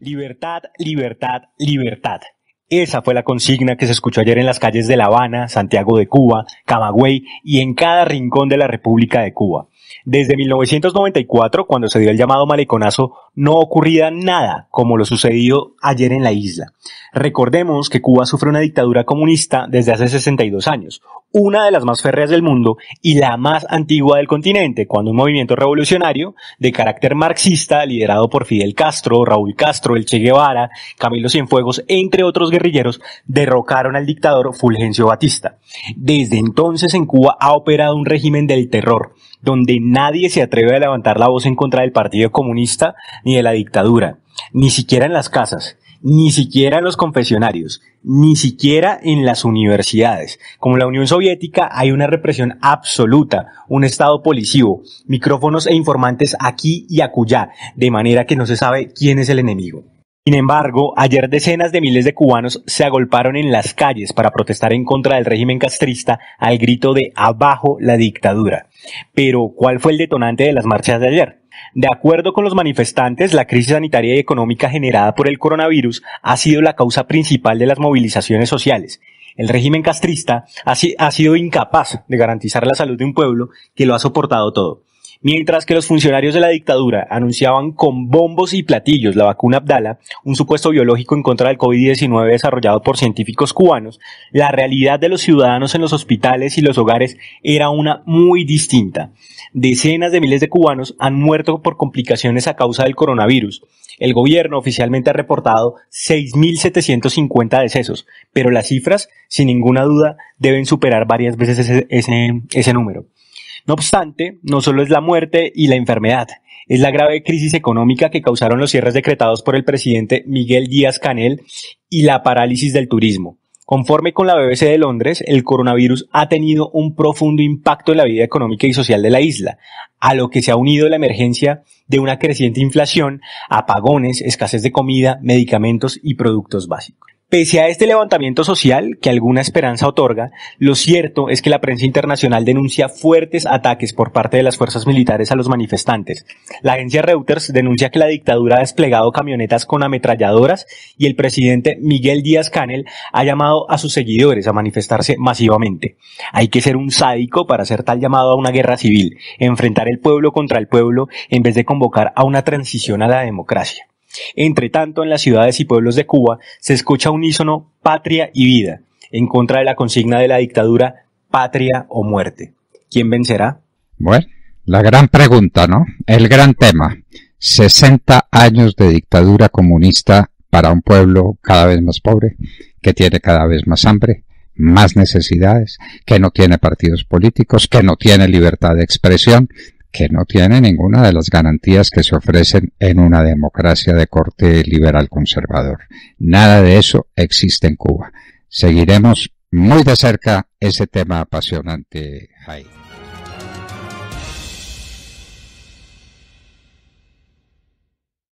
Libertad, libertad, libertad. Esa fue la consigna que se escuchó ayer en las calles de La Habana, Santiago de Cuba, Camagüey y en cada rincón de la República de Cuba. Desde 1994, cuando se dio el llamado maleconazo, no ocurría nada como lo sucedido ayer en la isla. Recordemos que Cuba sufre una dictadura comunista desde hace 62 años, una de las más férreas del mundo y la más antigua del continente, cuando un movimiento revolucionario de carácter marxista, liderado por Fidel Castro, Raúl Castro, el Che Guevara, Camilo Cienfuegos, entre otros guerrilleros, derrocaron al dictador Fulgencio Batista. Desde entonces en Cuba ha operado un régimen del terror donde nadie se atreve a levantar la voz en contra del Partido Comunista ni de la dictadura, ni siquiera en las casas, ni siquiera en los confesionarios, ni siquiera en las universidades. Como la Unión Soviética hay una represión absoluta, un estado policivo, micrófonos e informantes aquí y acullá, de manera que no se sabe quién es el enemigo. Sin embargo, ayer decenas de miles de cubanos se agolparon en las calles para protestar en contra del régimen castrista al grito de abajo la dictadura. Pero, ¿cuál fue el detonante de las marchas de ayer? De acuerdo con los manifestantes, la crisis sanitaria y económica generada por el coronavirus ha sido la causa principal de las movilizaciones sociales. El régimen castrista ha sido incapaz de garantizar la salud de un pueblo que lo ha soportado todo. Mientras que los funcionarios de la dictadura anunciaban con bombos y platillos la vacuna Abdala, un supuesto biológico en contra del COVID-19 desarrollado por científicos cubanos, la realidad de los ciudadanos en los hospitales y los hogares era una muy distinta. Decenas de miles de cubanos han muerto por complicaciones a causa del coronavirus. El gobierno oficialmente ha reportado 6.750 decesos, pero las cifras, sin ninguna duda, deben superar varias veces ese, ese número. No obstante, no solo es la muerte y la enfermedad, es la grave crisis económica que causaron los cierres decretados por el presidente Miguel Díaz Canel y la parálisis del turismo. Conforme con la BBC de Londres, el coronavirus ha tenido un profundo impacto en la vida económica y social de la isla, a lo que se ha unido la emergencia de una creciente inflación, apagones, escasez de comida, medicamentos y productos básicos. Pese a este levantamiento social que alguna esperanza otorga, lo cierto es que la prensa internacional denuncia fuertes ataques por parte de las fuerzas militares a los manifestantes. La agencia Reuters denuncia que la dictadura ha desplegado camionetas con ametralladoras y el presidente Miguel Díaz Canel ha llamado a sus seguidores a manifestarse masivamente. Hay que ser un sádico para hacer tal llamado a una guerra civil, enfrentar el pueblo contra el pueblo en vez de convocar a una transición a la democracia. Entre tanto, en las ciudades y pueblos de Cuba se escucha unísono patria y vida, en contra de la consigna de la dictadura patria o muerte. ¿Quién vencerá? Bueno, la gran pregunta, ¿no? El gran tema. 60 años de dictadura comunista para un pueblo cada vez más pobre, que tiene cada vez más hambre, más necesidades, que no tiene partidos políticos, que no tiene libertad de expresión, que no tiene ninguna de las garantías que se ofrecen en una democracia de corte liberal conservador. Nada de eso existe en Cuba. Seguiremos muy de cerca ese tema apasionante,